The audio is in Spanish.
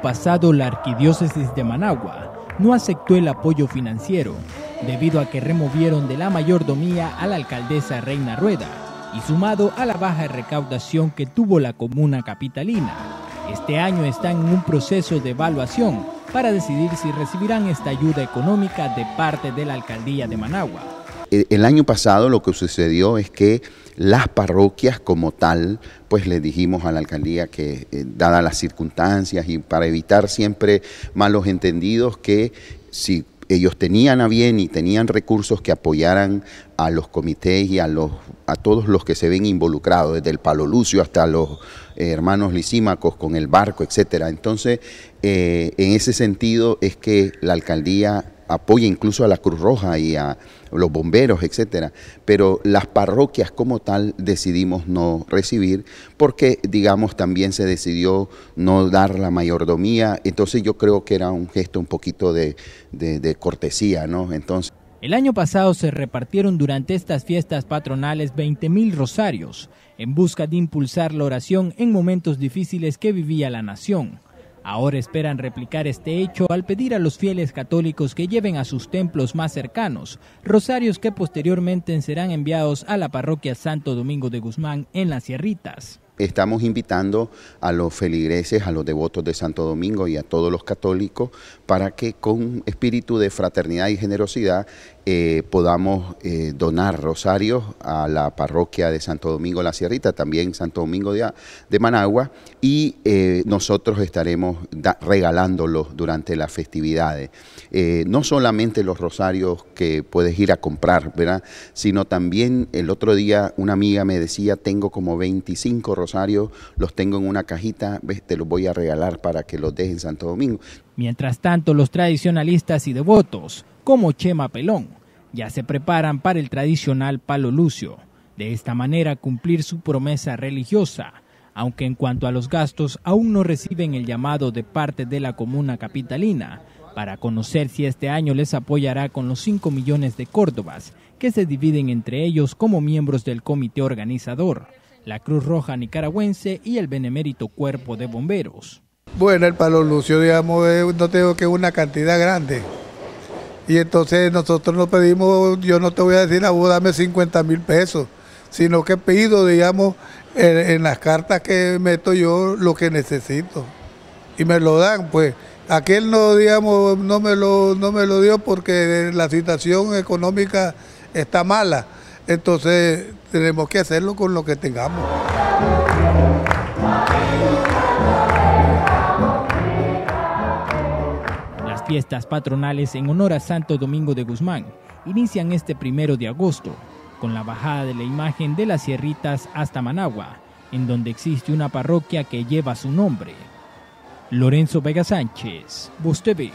pasado la arquidiócesis de Managua no aceptó el apoyo financiero debido a que removieron de la mayordomía a la alcaldesa Reina Rueda y sumado a la baja recaudación que tuvo la comuna capitalina. Este año están en un proceso de evaluación para decidir si recibirán esta ayuda económica de parte de la alcaldía de Managua. Eh, el año pasado lo que sucedió es que las parroquias como tal, pues le dijimos a la alcaldía que, eh, dadas las circunstancias y para evitar siempre malos entendidos, que si ellos tenían a bien y tenían recursos que apoyaran a los comités y a, los, a todos los que se ven involucrados, desde el Palo Lucio hasta los eh, hermanos lisímacos con el barco, etcétera. Entonces, en ese sentido es que la alcaldía apoya incluso a la Cruz Roja y a los bomberos, etcétera, pero las parroquias como tal decidimos no recibir porque digamos también se decidió no dar la mayordomía, entonces yo creo que era un gesto un poquito de, cortesía, ¿no? Entonces el año pasado se repartieron durante estas fiestas patronales 20.000 rosarios en busca de impulsar la oración en momentos difíciles que vivía la nación. Ahora esperan replicar este hecho al pedir a los fieles católicos que lleven a sus templos más cercanos rosarios que posteriormente serán enviados a la parroquia Santo Domingo de Guzmán en las Sierritas estamos invitando a los feligreses, a los devotos de Santo Domingo y a todos los católicos para que con espíritu de fraternidad y generosidad eh, podamos eh, donar rosarios a la parroquia de Santo Domingo La Sierrita, también Santo Domingo de, Managua, y eh, nosotros estaremos regalándolos durante las festividades. no solamente los rosarios que puedes ir a comprar, ¿verdad? sino también el otro día una amiga me decía, tengo como 25 rosarios los tengo en una cajita, te los voy a regalar para que los dejen en Santo Domingo. Mientras tanto, los tradicionalistas y devotos, como Chema Pelón, ya se preparan para el tradicional palo lucio. De esta manera cumplir su promesa religiosa, aunque en cuanto a los gastos aún no reciben el llamado de parte de la comuna capitalina para conocer si este año les apoyará con los 5 millones de córdobas que se dividen entre ellos como miembros del comité organizador la Cruz Roja Nicaragüense y el Benemérito Cuerpo de Bomberos. Bueno, el palo lucio, digamos, eh, no tengo que una cantidad grande. Y entonces nosotros no pedimos, yo no te voy a decir, a vos dame 50 mil pesos, sino que pido, digamos, en, en, las cartas que meto yo lo que necesito. Y me lo dan, pues. Aquel no, digamos, no me lo, no me lo dio porque la situación económica está mala. Entonces tenemos que hacerlo con lo que tengamos. Las fiestas patronales en honor a Santo Domingo de Guzmán inician este primero de agosto con la bajada de la imagen de las sierritas hasta Managua, en donde existe una parroquia que lleva su nombre. Lorenzo Vega Sánchez, Voz TV.